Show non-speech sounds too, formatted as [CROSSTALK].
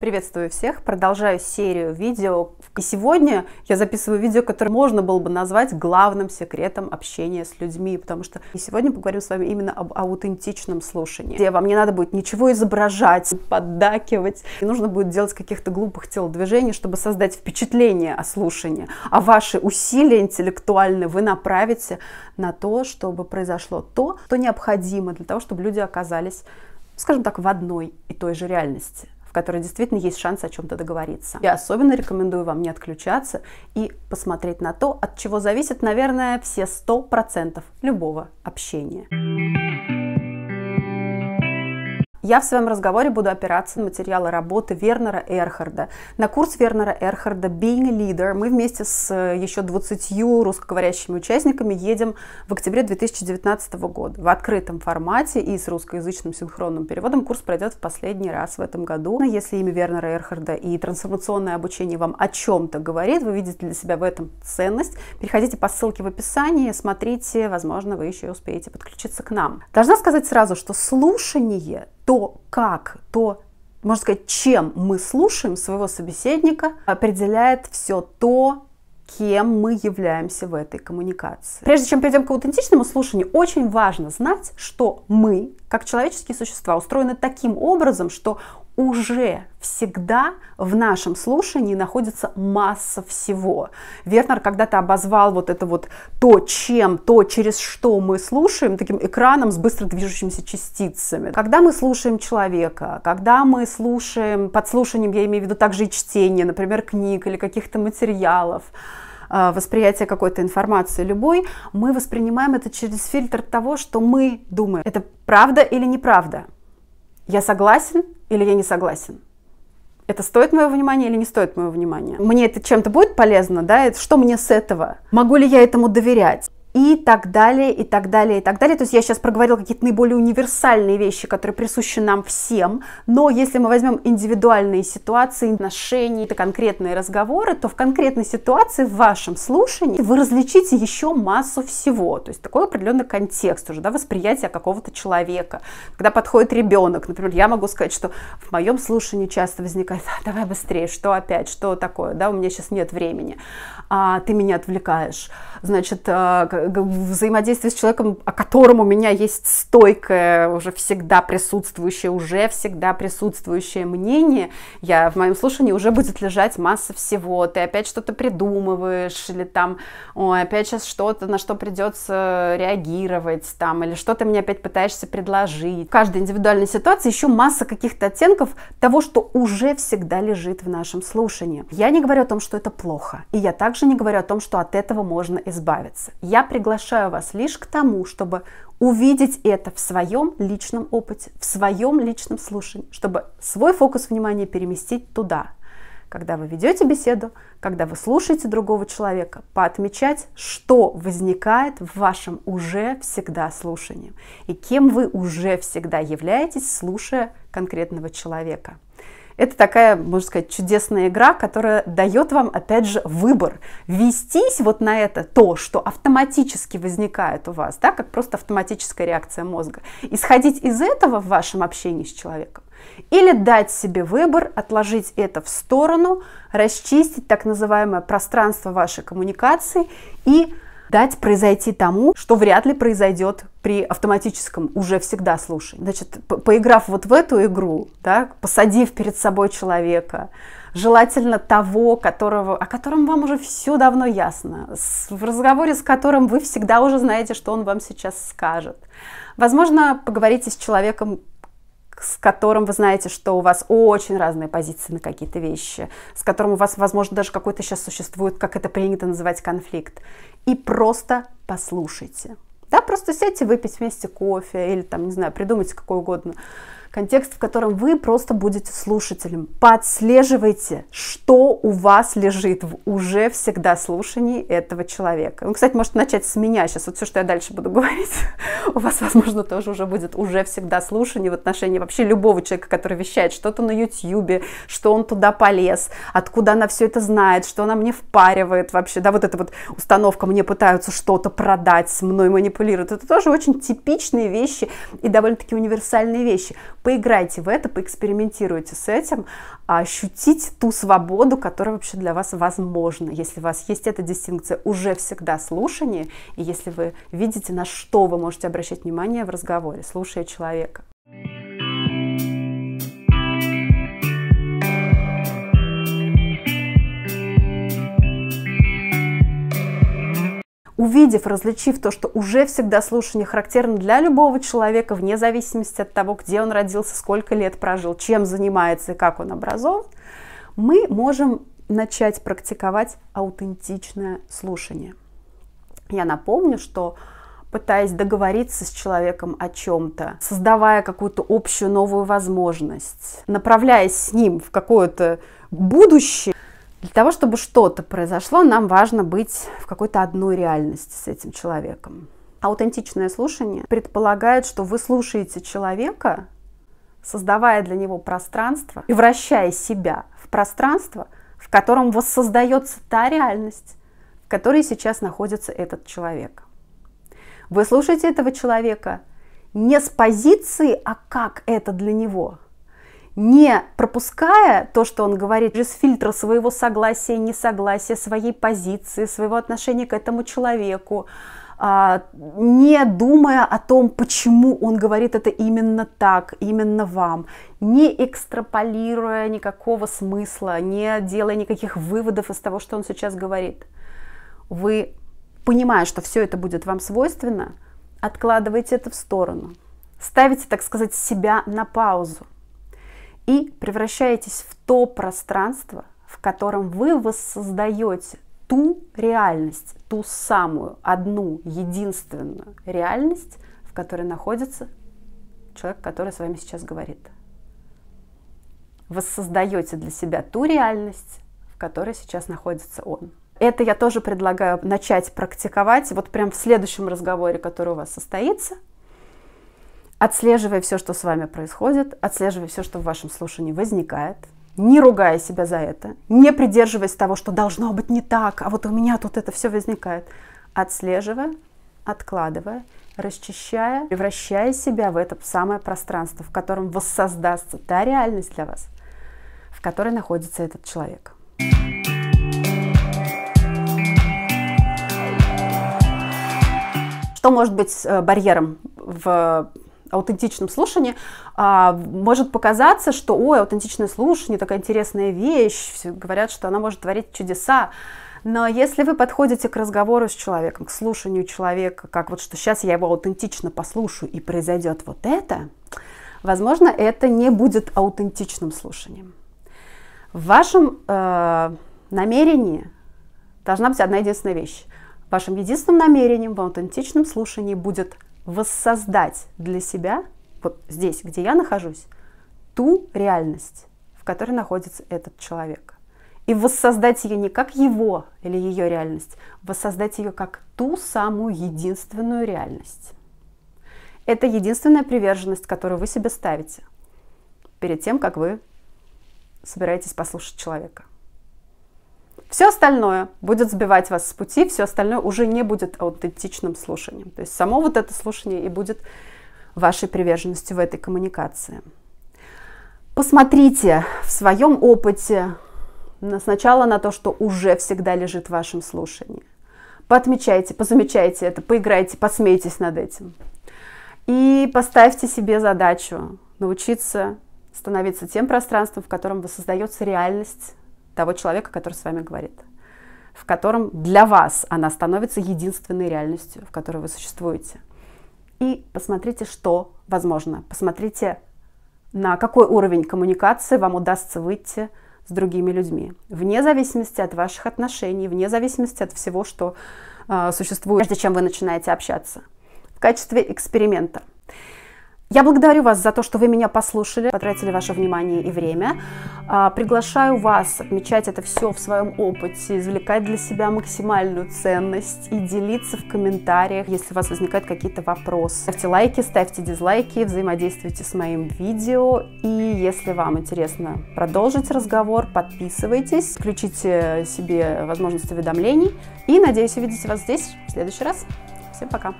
Приветствую всех, продолжаю серию видео. И сегодня я записываю видео, которое можно было бы назвать главным секретом общения с людьми, потому что и сегодня поговорим с вами именно об аутентичном слушании, где вам не надо будет ничего изображать, поддакивать, не нужно будет делать каких-то глупых телодвижений, чтобы создать впечатление о слушании, а ваши усилия интеллектуальные вы направите на то, чтобы произошло то, что необходимо для того, чтобы люди оказались скажем так, в одной и той же реальности в которой действительно есть шанс о чем-то договориться. Я особенно рекомендую вам не отключаться и посмотреть на то, от чего зависит, наверное, все 100% любого общения. Я в своем разговоре буду опираться на материалы работы Вернера Эрхарда. На курс Вернера Эрхарда «Being a Leader» мы вместе с э, еще 20 русскоговорящими участниками едем в октябре 2019 года в открытом формате и с русскоязычным синхронным переводом. Курс пройдет в последний раз в этом году. Если имя Вернера Эрхарда и трансформационное обучение вам о чем-то говорит, вы видите для себя в этом ценность, переходите по ссылке в описании, смотрите, возможно, вы еще успеете подключиться к нам. Должна сказать сразу, что слушание то, как, то, можно сказать, чем мы слушаем своего собеседника, определяет все то, кем мы являемся в этой коммуникации. Прежде чем перейдем к аутентичному слушанию, очень важно знать, что мы, как человеческие существа, устроены таким образом, что уже всегда в нашем слушании находится масса всего. Вернер когда-то обозвал вот это вот то, чем, то, через что мы слушаем, таким экраном с быстро движущимися частицами. Когда мы слушаем человека, когда мы слушаем, под слушанием я имею в виду также и чтение, например, книг или каких-то материалов, э, восприятие какой-то информации любой, мы воспринимаем это через фильтр того, что мы думаем. Это правда или неправда? Я согласен или я не согласен. Это стоит моего внимания или не стоит моего внимания? Мне это чем-то будет полезно, да? Что мне с этого? Могу ли я этому доверять? и так далее, и так далее, и так далее. То есть я сейчас проговорила какие-то наиболее универсальные вещи, которые присущи нам всем, но если мы возьмем индивидуальные ситуации, отношения, это конкретные разговоры, то в конкретной ситуации в вашем слушании вы различите еще массу всего, то есть такой определенный контекст уже, да, восприятие какого-то человека. Когда подходит ребенок, например, я могу сказать, что в моем слушании часто возникает, давай быстрее, что опять, что такое, да, у меня сейчас нет времени, а, ты меня отвлекаешь, значит, э, взаимодействие с человеком, о котором у меня есть стойкое, уже всегда присутствующее, уже всегда присутствующее мнение, я в моем слушании уже будет лежать масса всего. Ты опять что-то придумываешь, или там, ой, опять сейчас что-то, на что придется реагировать, там, или что ты мне опять пытаешься предложить. В каждой индивидуальной ситуации еще масса каких-то оттенков того, что уже всегда лежит в нашем слушании. Я не говорю о том, что это плохо, и я также не говорю о том, что от этого можно избавиться. Я приглашаю вас лишь к тому, чтобы увидеть это в своем личном опыте, в своем личном слушании, чтобы свой фокус внимания переместить туда, когда вы ведете беседу, когда вы слушаете другого человека, поотмечать, что возникает в вашем уже всегда слушании и кем вы уже всегда являетесь, слушая конкретного человека. Это такая, можно сказать, чудесная игра, которая дает вам, опять же, выбор. Вестись вот на это то, что автоматически возникает у вас, да, как просто автоматическая реакция мозга. Исходить из этого в вашем общении с человеком. Или дать себе выбор, отложить это в сторону, расчистить так называемое пространство вашей коммуникации и дать произойти тому, что вряд ли произойдет при автоматическом уже всегда слушай. Значит, поиграв вот в эту игру, да, посадив перед собой человека, желательно того, которого, о котором вам уже все давно ясно, с, в разговоре с которым вы всегда уже знаете, что он вам сейчас скажет. Возможно, поговорите с человеком, с которым вы знаете, что у вас очень разные позиции на какие-то вещи, с которым у вас, возможно, даже какой-то сейчас существует, как это принято называть, конфликт и просто послушайте. Да, просто сядьте выпить вместе кофе или там, не знаю, придумайте какое угодно контекст, в котором вы просто будете слушателем. Подслеживайте, что у вас лежит в уже всегда слушании этого человека. Он, кстати, может начать с меня сейчас. Вот все, что я дальше буду [LAUGHS] говорить, у вас, возможно, тоже уже будет уже всегда слушание в отношении вообще любого человека, который вещает что-то на YouTube, что он туда полез, откуда она все это знает, что она мне впаривает вообще. Да, вот эта вот установка «мне пытаются что-то продать, с мной манипулируют». Это тоже очень типичные вещи и довольно-таки универсальные вещи Поиграйте в это, поэкспериментируйте с этим, а, ощутите ту свободу, которая вообще для вас возможна. Если у вас есть эта дистинкция уже всегда слушание, и если вы видите, на что вы можете обращать внимание в разговоре, слушая человека. увидев, различив то, что уже всегда слушание характерно для любого человека, вне зависимости от того, где он родился, сколько лет прожил, чем занимается и как он образован, мы можем начать практиковать аутентичное слушание. Я напомню, что пытаясь договориться с человеком о чем-то, создавая какую-то общую новую возможность, направляясь с ним в какое-то будущее, для того, чтобы что-то произошло, нам важно быть в какой-то одной реальности с этим человеком. Аутентичное слушание предполагает, что вы слушаете человека, создавая для него пространство и вращая себя в пространство, в котором воссоздается та реальность, в которой сейчас находится этот человек. Вы слушаете этого человека не с позиции, а как это для него – не пропуская то, что он говорит, через фильтр своего согласия, несогласия, своей позиции, своего отношения к этому человеку, а, не думая о том, почему он говорит это именно так, именно вам, не экстраполируя никакого смысла, не делая никаких выводов из того, что он сейчас говорит. Вы, понимая, что все это будет вам свойственно, откладываете это в сторону, ставите, так сказать, себя на паузу – и превращаетесь в то пространство, в котором вы воссоздаете ту реальность, ту самую, одну, единственную реальность, в которой находится человек, который с вами сейчас говорит. Воссоздаете для себя ту реальность, в которой сейчас находится он. Это я тоже предлагаю начать практиковать вот прям в следующем разговоре, который у вас состоится – отслеживая все, что с вами происходит, отслеживая все, что в вашем слушании возникает, не ругая себя за это, не придерживаясь того, что должно быть не так, а вот у меня тут это все возникает, отслеживая, откладывая, расчищая, превращая себя в это самое пространство, в котором воссоздастся та реальность для вас, в которой находится этот человек. Что может быть э, барьером в аутентичном слушании, а, может показаться, что, ой, аутентичное слушание, такая интересная вещь, Все говорят, что она может творить чудеса. Но если вы подходите к разговору с человеком, к слушанию человека, как вот что сейчас я его аутентично послушаю и произойдет вот это, возможно, это не будет аутентичным слушанием. В вашем э, намерении должна быть одна единственная вещь. Вашим единственным намерением в аутентичном слушании будет воссоздать для себя, вот здесь, где я нахожусь, ту реальность, в которой находится этот человек. И воссоздать ее не как его или ее реальность, воссоздать ее как ту самую единственную реальность. Это единственная приверженность, которую вы себе ставите перед тем, как вы собираетесь послушать человека. Все остальное будет сбивать вас с пути, все остальное уже не будет аутентичным слушанием. То есть само вот это слушание и будет вашей приверженностью в этой коммуникации. Посмотрите в своем опыте сначала на то, что уже всегда лежит в вашем слушании. Поотмечайте, позамечайте это, поиграйте, посмейтесь над этим. И поставьте себе задачу научиться становиться тем пространством, в котором вы создается реальность того человека, который с вами говорит, в котором для вас она становится единственной реальностью, в которой вы существуете. И посмотрите, что возможно. Посмотрите, на какой уровень коммуникации вам удастся выйти с другими людьми. Вне зависимости от ваших отношений, вне зависимости от всего, что э, существует, прежде чем вы начинаете общаться. В качестве эксперимента. Я благодарю вас за то, что вы меня послушали, потратили ваше внимание и время. А, приглашаю вас отмечать это все в своем опыте, извлекать для себя максимальную ценность и делиться в комментариях, если у вас возникают какие-то вопросы. Ставьте лайки, ставьте дизлайки, взаимодействуйте с моим видео. И если вам интересно продолжить разговор, подписывайтесь, включите себе возможность уведомлений. И надеюсь увидеть вас здесь в следующий раз. Всем пока!